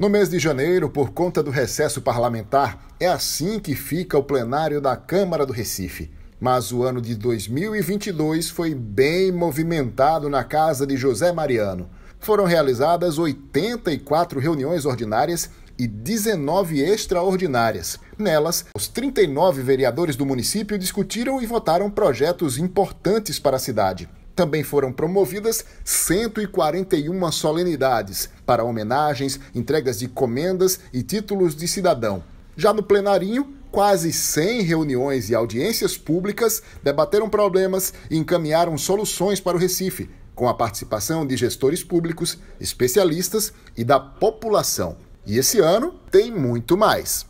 No mês de janeiro, por conta do recesso parlamentar, é assim que fica o plenário da Câmara do Recife. Mas o ano de 2022 foi bem movimentado na casa de José Mariano. Foram realizadas 84 reuniões ordinárias e 19 extraordinárias. Nelas, os 39 vereadores do município discutiram e votaram projetos importantes para a cidade. Também foram promovidas 141 solenidades para homenagens, entregas de comendas e títulos de cidadão. Já no plenarinho, quase 100 reuniões e audiências públicas debateram problemas e encaminharam soluções para o Recife, com a participação de gestores públicos, especialistas e da população. E esse ano tem muito mais.